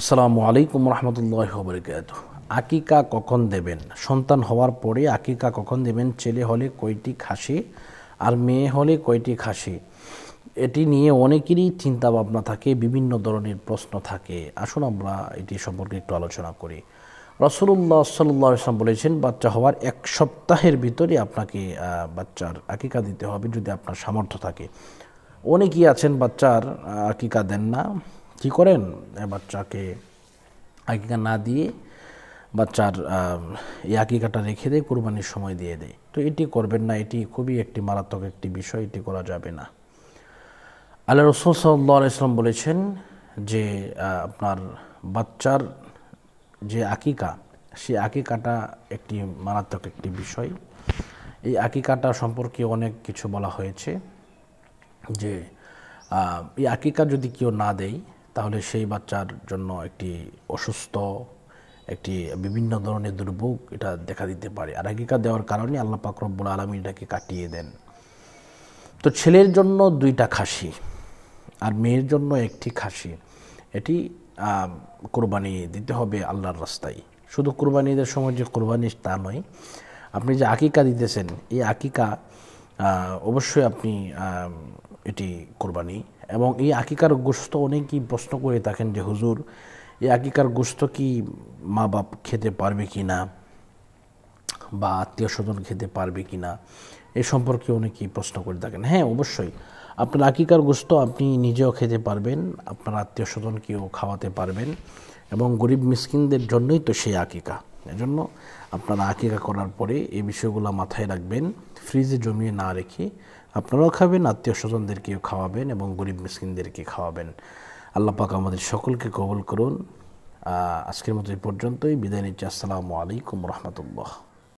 আসসালামু আলাইকুম রহমতুল্লাহ বরকাত আকিকা কখন দেবেন সন্তান হওয়ার পরে আকিকা কখন দেবেন ছেলে হলে কয়টি খাসি আর মেয়ে হলে কয়টি খাসি এটি নিয়ে অনেকেরই চিন্তা ভাবনা থাকে বিভিন্ন ধরনের প্রশ্ন থাকে আসুন আমরা এটি সম্পর্কে একটু আলোচনা করি রসুল্লাহ সাল্লাহ ইসলাম বলেছেন বাচ্চা হওয়ার এক সপ্তাহের ভিতরে আপনাকে বাচ্চার আকিকা দিতে হবে যদি আপনার সামর্থ্য থাকে অনেকেই আছেন বাচ্চার আকিকা দেন না কী করেন হ্যাঁ, বাচ্চাকে আকিকা না দিয়ে বাচ্চার এই আকিকাটা রেখে দেয় কোরবানির সময় দিয়ে দেয় তো এটি করবেন না এটি খুবই একটি মারাত্মক একটি বিষয় এটি করা যাবে না আল্লাহ রসুল সাল্লাহ ইসলাম বলেছেন যে আপনার বাচ্চার যে আকিকা সে আকিকাটা একটি মারাত্মক একটি বিষয় এই আকিকাটা সম্পর্কে অনেক কিছু বলা হয়েছে যে এই আকিকা যদি কেউ না দেয় তাহলে সেই বাচ্চার জন্য একটি অসুস্থ একটি বিভিন্ন ধরনের দুর্ভোগ এটা দেখা দিতে পারে আর আকিকা দেওয়ার কারণে আল্লাহ পাকরব্বুল আলমী এটাকে কাটিয়ে দেন তো ছেলের জন্য দুইটা খাসি আর মেয়ের জন্য একটি খাসি এটি কোরবানি দিতে হবে আল্লাহর রাস্তায় শুধু কোরবানি সময় যে কোরবানি তা নয় আপনি যে আকিকা দিতেছেন এই আকিকা অবশ্যই আপনি এটি কোরবানি এবং এই আকিকার গোস্ত অনেকেই প্রশ্ন করে থাকেন যে হুজুর এই আকিকার গোস্ত কি মা বাপ খেতে পারবে কি না বা আত্মীয় স্বজন খেতে পারবে কি না এ সম্পর্কে অনেকেই প্রশ্ন করে থাকেন হ্যাঁ অবশ্যই আপনার আকিকার গোস্ত আপনি নিজেও খেতে পারবেন আপনার আত্মীয় স্বজনকেও খাওয়াতে পারবেন এবং গরিব মিসকিনদের জন্যই তো সেই আকিকা এজন্য আপনারা আকিকা করার পরে এই বিষয়গুলো মাথায় রাখবেন ফ্রিজে জমিয়ে না রেখে আপনারাও খাবেন আত্মীয় স্বজনদেরকেও খাওয়াবেন এবং গরিব মিসকিনদেরকে খাওয়াবেন পাক আমাদের সকলকে কবল করুন আজকের মতো এই পর্যন্তই বিদায় নিচ্ছি আসসালামু আলাইকুম রহমতুল্লাহ